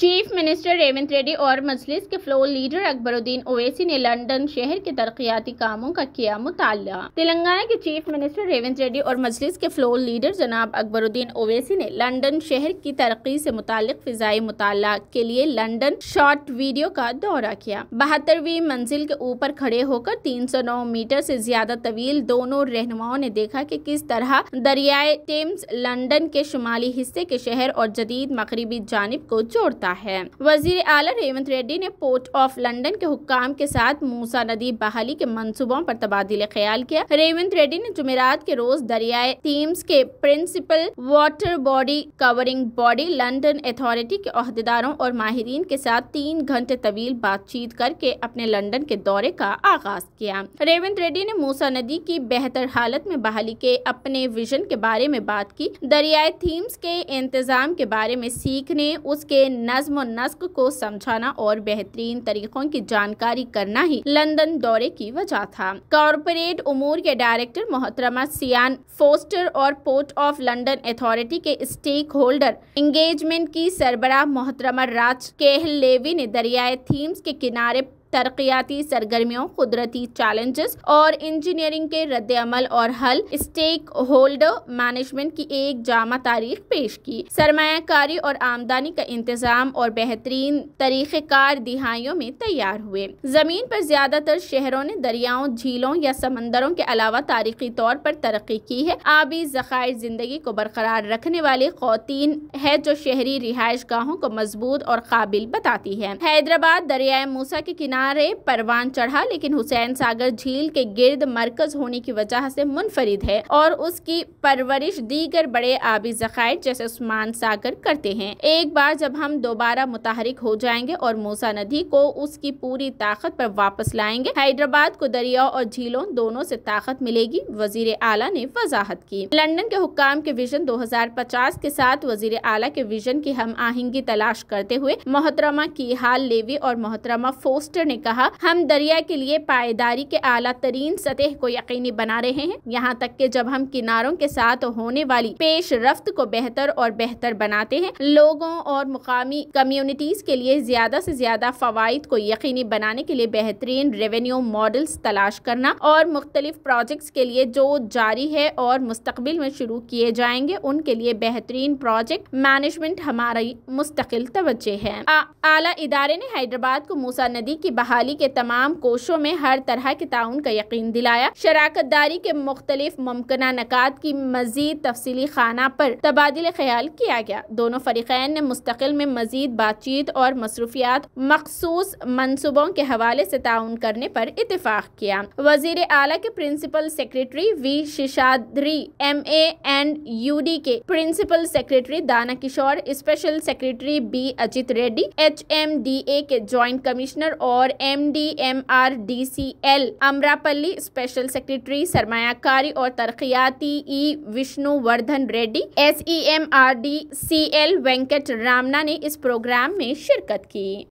chief minister Revanth Reddy और मजलिस के floor leader Akbaruddin Owaisi ने लंदन शहर के तरक्याती कामों का किया मुताल तेलंगाना के चीफ मिनिस्टर रेवंत रेड्डी और मजलिस के फ्लोर लीडर जनाब अकबरुद्दीन ओवैसी ने लंदन शहर की तरक्की से मुतालिक फिजाई मुताल के लिए लंदन शॉर्ट वीडियो का दौरा किया बहत्तरवीं मंजिल के ऊपर खड़े होकर तीन सौ नौ मीटर ऐसी ज्यादा तवील दोनों रहनुमाओं ने देखा की किस तरह दरियाए टेम्स लंदन के शुमाली हिस्से के शहर और जदीद मकरबी जानब को जोड़ता सकता है वजीर आला रेवंत रेड्डी ने पोर्ट ऑफ लंदन के हुक्काम के साथ मूसा नदी बहाली के मनसूबों पर तबादले ख्याल किया रेवंत रेड्डी ने जुमेरात के रोज दरियाए टीम्स के principal water body covering body London authority के अहदेदारों और माहरीन के साथ तीन घंटे तवील बातचीत करके अपने लंदन के दौरे का आगाज किया रेवंत रेड्डी ने मूसा नदी की बेहतर हालत में बहाली के अपने विजन के बारे में बात की दरियाए थीम्स के इंतजाम के बारे में सीखने उसके न नज्म नस्क को समझाना और बेहतरीन तरीकों की जानकारी करना ही लंदन दौरे की वजह था कॉरपोरेट उमूर के डायरेक्टर मोहतरमा सियान फोस्टर और पोर्ट ऑफ लंदन अथॉरिटी के स्टेक होल्डर इंगेजमेंट की सरबराह मोहतरमा राज केहल लेवी ने दरियाए थीम्स के किनारे तरक्याती सरगर्मियों कुदरती चैलेंजेस और इंजीनियरिंग के रद्द अमल और हल स्टेक होल्डर मैनेजमेंट की एक जामा तारीख पेश की सरमाकारी और आमदनी का इंतजाम और बेहतरीन तरीक़ेकार दिहाइयों में तैयार हुए ज़मीन पर ज़्यादातर शहरों ने दरियाओं झीलों या समंदरों के अलावा तारीखी तौर पर तरक्की की है आबी ज़ख़ायर ज़िंदगी को बरकरार रखने वाली खातन है जो शहरी रिहायश गाहों को मजबूत और काबिल बताती है हैदराबाद दरियाए मूसा के किनारे किनारे परवान चढ़ा लेकिन हुसैन सागर झील के गिर्द मरकज होने की वजह से मुनफरिद है और उसकी परवरिश दीगर बड़े आबी जखायर जैसे उस्मान सागर करते हैं एक बार जब हम दोबारा मुतहरिक हो जाएंगे और मूसा नदी को उसकी पूरी ताकत पर वापस लाएंगे हैदराबाद को दरिया और झीलों दोनों से ताकत मिलेगी वजीर आला ने वजाहत की लंदन के हुक्काम के विजन 2050 के साथ वजीर आला के विजन की हम आहिंगी तलाश करते हुए मोहतरमा की हाल लेवी और मोहतरमा फोस्टर ने कहा हम दरिया के लिए पायदारी के आला तरीन सतह को यकीनी बना रहे हैं यहाँ तक के जब हम किनारों के साथ होने वाली पेश रफ्त को बेहतर और बेहतर बनाते हैं लोगों और मुकामी कम्युनिटीज के लिए ज्यादा से ज्यादा फवाद को यकीनी बनाने के लिए बेहतरीन रेवेन्यू मॉडल्स तलाश करना और मुख्तलिफ प्रोजेक्ट्स के लिए जो जारी है और मुस्तबिल में शुरू किए जाएंगे उनके लिए बेहतरीन प्रोजेक्ट मैनेजमेंट हमारी मुस्तकिल तवज्जे है आला इदारे ने हैदराबाद को मूसा नदी की बहाली के तमाम कोशों में हर तरह के ताउन का यकीन दिलाया शराकत दारी के मुख्तलिफ मुमकिन नकात की मजीद तफसी खाना पर तबादला ख्याल किया गया दोनों फरीकैन ने मुस्तकिल में मजीद बातचीत और मसरूफियात मखसूस मनसूबों के हवाले से ताउन करने पर इतफाक किया वजीर आला के principal secretary V Seshadri M A and U D के principal secretary Dana Kishore special secretary B Ajit Reddy H M D A के ज्वाइंट कमिश्नर और और M D M R D C L Amrapali special secretary सरमायाकारी और तरक्याती E Vardhan Reddy S E M R D C L Venkat Ramana ने इस programme में शिरकत की